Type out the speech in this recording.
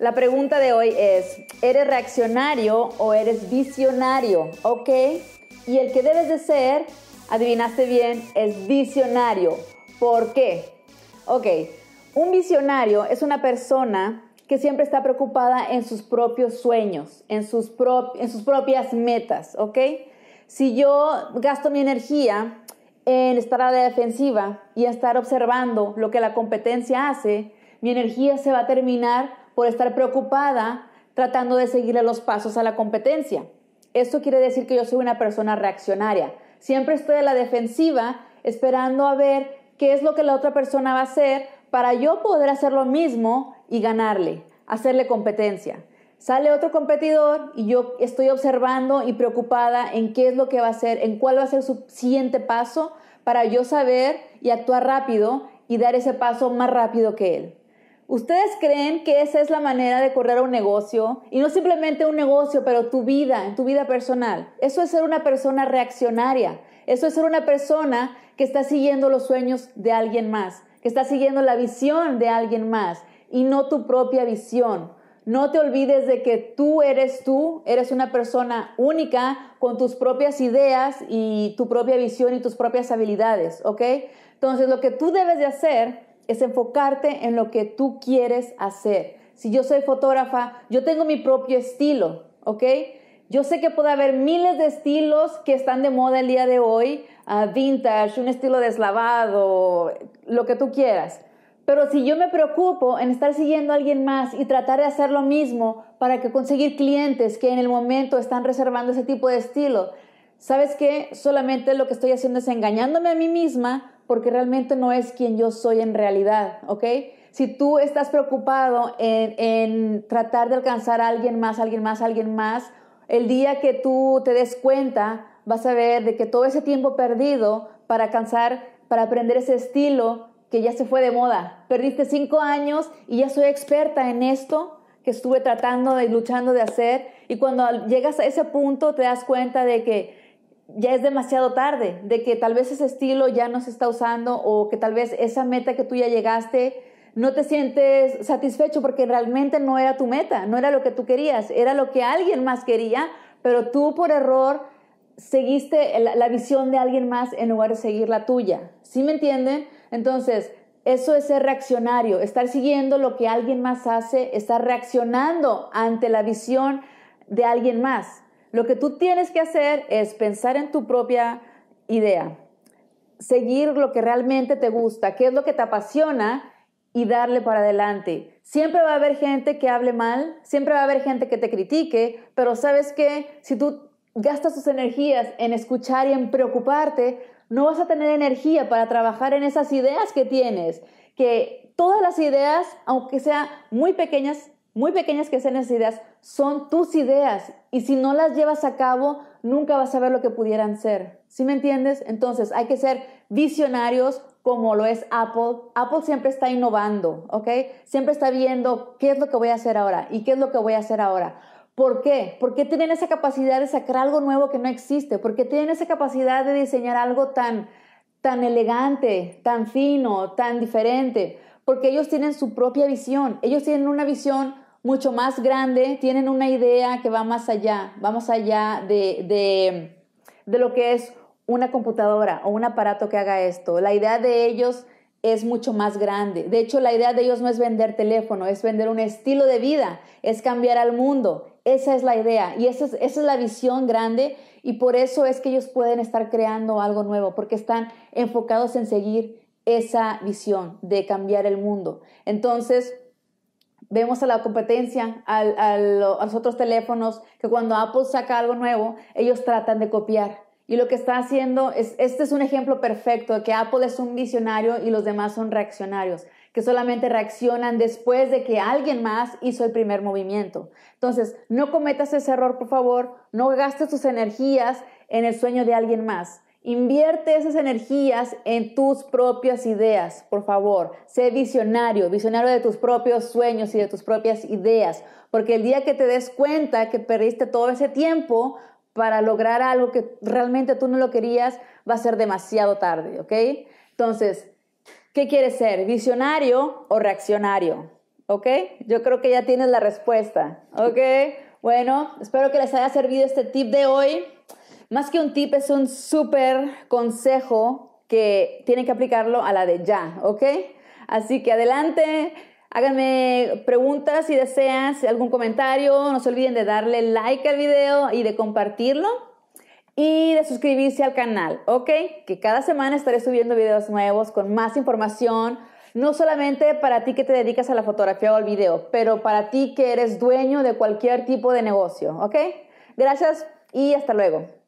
La pregunta de hoy es, ¿eres reaccionario o eres visionario? ¿Ok? Y el que debes de ser, adivinaste bien, es visionario. ¿Por qué? Ok, un visionario es una persona que siempre está preocupada en sus propios sueños, en sus, propias metas, ¿ok? Si yo gasto mi energía en estar a la defensiva y estar observando lo que la competencia hace, mi energía se va a terminar por estar preocupada tratando de seguirle los pasos a la competencia. Esto quiere decir que yo soy una persona reaccionaria. Siempre estoy a la defensiva esperando a ver qué es lo que la otra persona va a hacer para yo poder hacer lo mismo y ganarle, hacerle competencia. Sale otro competidor y yo estoy observando y preocupada en qué es lo que va a hacer, en cuál va a ser su siguiente paso para yo saber y actuar rápido y dar ese paso más rápido que él. ¿Ustedes creen que esa es la manera de correr un negocio? Y no simplemente un negocio, pero tu vida, en tu vida personal. Eso es ser una persona reaccionaria. Eso es ser una persona que está siguiendo los sueños de alguien más, que está siguiendo la visión de alguien más y no tu propia visión. No te olvides de que tú eres tú, eres una persona única con tus propias ideas y tu propia visión y tus propias habilidades, ¿ok? Entonces lo que tú debes de hacer es enfocarte en lo que tú quieres hacer. Si yo soy fotógrafa, yo tengo mi propio estilo, ¿ok? Yo sé que puede haber miles de estilos que están de moda el día de hoy, ah, vintage, un estilo deslavado, lo que tú quieras. Pero si yo me preocupo en estar siguiendo a alguien más y tratar de hacer lo mismo para que conseguir clientes que en el momento están reservando ese tipo de estilo, ¿sabes qué? Solamente lo que estoy haciendo es engañándome a mí misma porque realmente no es quien yo soy en realidad, ¿ok? Si tú estás preocupado en, tratar de alcanzar a alguien más, alguien más, alguien más, el día que tú te des cuenta, vas a ver de que todo ese tiempo perdido para alcanzar, para aprender ese estilo que ya se fue de moda. Perdiste cinco años y ya soy experta en esto que estuve tratando y luchando de hacer. Y cuando llegas a ese punto te das cuenta de que ya es demasiado tarde, de que tal vez ese estilo ya no se está usando o que tal vez esa meta que tú ya llegaste no te sientes satisfecho porque realmente no era tu meta, no era lo que tú querías, era lo que alguien más quería, pero tú por error seguiste la, visión de alguien más en lugar de seguir la tuya. ¿Sí me entienden? Entonces, eso es ser reaccionario, estar siguiendo lo que alguien más hace, estar reaccionando ante la visión de alguien más. Lo que tú tienes que hacer es pensar en tu propia idea, seguir lo que realmente te gusta, qué es lo que te apasiona y darle para adelante. Siempre va a haber gente que hable mal, siempre va a haber gente que te critique, pero sabes que si tú gastas tus energías en escuchar y en preocuparte, no vas a tener energía para trabajar en esas ideas que tienes, que todas las ideas, aunque sean muy pequeñas, muy pequeñas que sean esas ideas, son tus ideas y si no las llevas a cabo, nunca vas a ver lo que pudieran ser. ¿Sí me entiendes? Entonces hay que ser visionarios como lo es Apple. Apple siempre está innovando, ¿ok? Siempre está viendo qué es lo que voy a hacer ahora y qué es lo que voy a hacer ahora. ¿Por qué? Porque tienen esa capacidad de sacar algo nuevo que no existe, porque tienen esa capacidad de diseñar algo tan tan elegante, tan fino, tan diferente porque ellos tienen su propia visión, ellos tienen una visión mucho más grande, tienen una idea que va más allá, vamos allá de, lo que es una computadora o un aparato que haga esto. La idea de ellos es mucho más grande. De hecho, la idea de ellos no es vender teléfono, es vender un estilo de vida, es cambiar al mundo. Esa es la idea y esa es, esa es la visión grande y por eso es que ellos pueden estar creando algo nuevo, porque están enfocados en seguir esa visión de cambiar el mundo. Entonces, vemos a la competencia, a los otros teléfonos, que cuando Apple saca algo nuevo, ellos tratan de copiar. Y lo que está haciendo es, este es un ejemplo perfecto de que Apple es un visionario y los demás son reaccionarios, que solamente reaccionan después de que alguien más hizo el primer movimiento. Entonces, no cometas ese error, por favor, no gastes tus energías en el sueño de alguien más. Invierte esas energías en tus propias ideas, por favor. Sé visionario, visionario de tus propios sueños y de tus propias ideas, porque el día que te des cuenta que perdiste todo ese tiempo para lograr algo que realmente tú no lo querías, va a ser demasiado tarde, ¿ok? Entonces, ¿qué quieres ser? ¿Visionario o reaccionario? ¿Ok? Yo creo que ya tienes la respuesta, ¿ok? Bueno, espero que les haya servido este tip de hoy. Más que un tip es un súper consejo que tienen que aplicarlo a la de ya, ¿ok? Así que adelante, háganme preguntas si deseas, algún comentario, no se olviden de darle like al video y de compartirlo y de suscribirse al canal, ¿ok? Que cada semana estaré subiendo videos nuevos con más información, no solamente para ti que te dedicas a la fotografía o al video, pero para ti que eres dueño de cualquier tipo de negocio, ¿ok? Gracias y hasta luego.